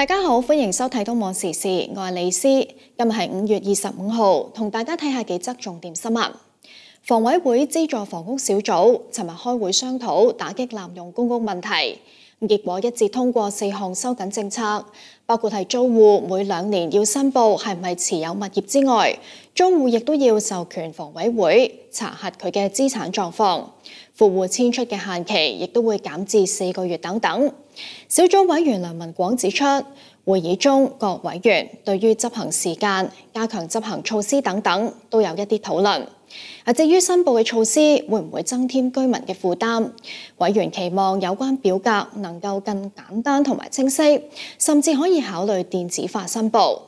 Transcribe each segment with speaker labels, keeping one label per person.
Speaker 1: 大家好，欢迎收睇《东网时事》，我系李思，今日系五月二十五号，同大家睇下几则重点新闻。房委会资助房屋小组寻日开会商讨打击滥用公屋问题。结果一致通過四項收緊政策，包括係租户每兩年要申報係唔系持有物業之外，租户亦都要授權房委會查核佢嘅資產狀況，富户遷出嘅限期亦都會減至四個月等等。小組委員梁文廣指出，會議中各委員對於執行時間、加強執行措施等等都有一啲討論。啊！至於申報嘅措施會唔會增添居民嘅負擔？委員期望有關表格能夠更簡單同埋清晰，甚至可以考慮電子化申報。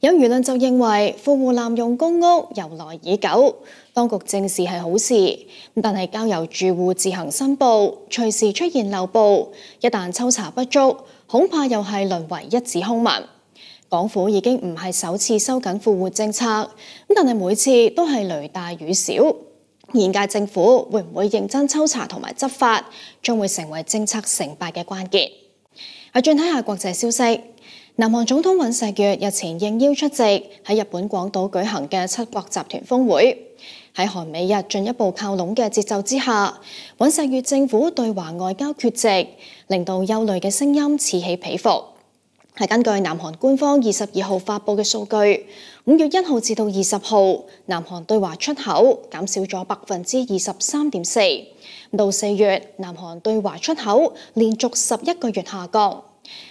Speaker 1: 有輿論就認為富户濫用公屋由來已久，當局正視係好事。但係交由住户自行申報，隨時出現漏報，一旦抽查不足，恐怕又係淪為一紙空文。港府已經唔係首次收緊復活政策，咁但係每次都係雷大雨小。現屆政府會唔會認真抽查同埋執法，將會成為政策成敗嘅關鍵。我轉睇下國際消息，南韓總統尹石月日前應邀出席喺日本廣島舉行嘅七國集團峰會。喺韓美日進一步靠攏嘅節奏之下，尹石月政府對華外交缺席，令到憂慮嘅聲音此起彼伏。系根據南韓官方二十二號發布嘅數據，五月一號至到二十號，南韓對華出口減少咗百分之二十三點四。到四月，南韓對華出口連續十一個月下降。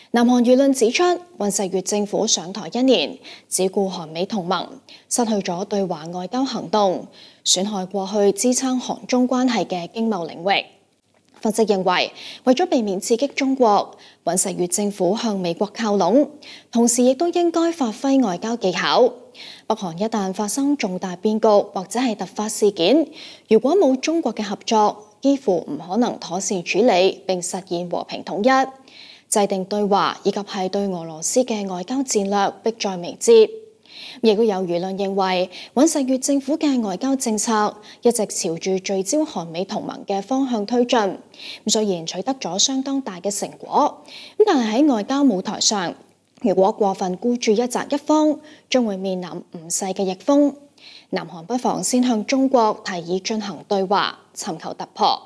Speaker 1: 南韓輿論指出，尹錫月政府上台一年，只顧韓美同盟，失去咗對華外交行動，損害過去支撐韓中關係嘅經貿領域。分析認為，為咗避免刺激中國，尹錫悦政府向美國靠攏，同時亦都應該發揮外交技巧。北韓一旦發生重大變局或者係突發事件，如果冇中國嘅合作，幾乎唔可能妥善處理並實現和平統一。制定對華以及係對俄羅斯嘅外交戰略，迫在眉睫。亦都有輿論認為，尹世月政府嘅外交政策一直朝住聚焦韓美同盟嘅方向推進。咁雖然取得咗相當大嘅成果，咁但係喺外交舞台上，如果過分孤注一掷一方，將會面臨唔細嘅逆風。南韓不妨先向中國提議進行對話，尋求突破。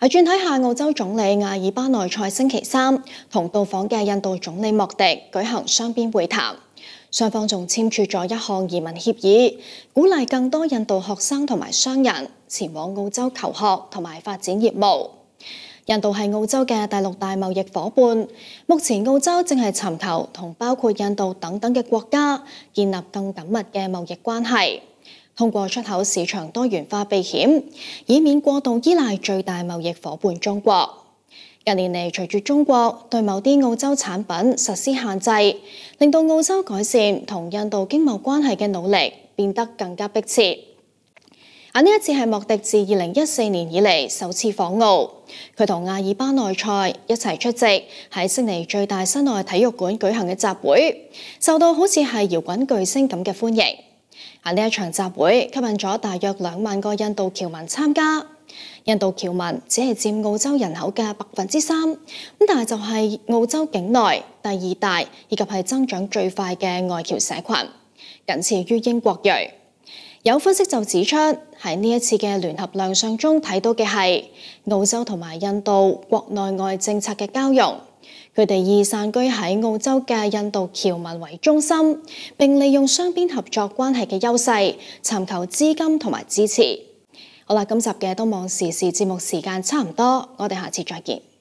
Speaker 1: 喺轉睇下澳洲總理亞爾巴內塞星期三同到訪嘅印度總理莫迪舉行雙邊會談。双方仲簽署咗一項移民協議，鼓勵更多印度學生同埋商人前往澳洲求學同埋發展業務。印度係澳洲嘅第六大貿易伙伴，目前澳洲正係尋求同包括印度等等嘅國家建立更緊密嘅貿易關係，通過出口市場多元化避險，以免過度依賴最大貿易伙伴中國。近年嚟，隨住中國對某啲澳洲產品實施限制，令到澳洲改善同印度經貿關係嘅努力變得更加迫切。啊，呢一次係莫迪自二零一四年以嚟首次訪澳，佢同阿爾巴內塞一齊出席喺悉尼最大室外體育館舉行嘅集會，受到好似係搖滾巨星咁嘅歡迎。啊，呢一場集會吸引咗大約兩萬個印度僑民參加。印度侨民只系占澳洲人口嘅百分之三，咁但系就系澳洲境内第二大，以及系增长最快嘅外侨社群，仅次于英国裔。有分析就指出，喺呢一次嘅联合亮相中睇到嘅系澳洲同埋印度国内外政策嘅交融。佢哋以散居喺澳洲嘅印度侨民为中心，并利用双边合作关系嘅优势，寻求资金同埋支持。好啦，今集嘅东网时事节目时间差唔多，我哋下次再见。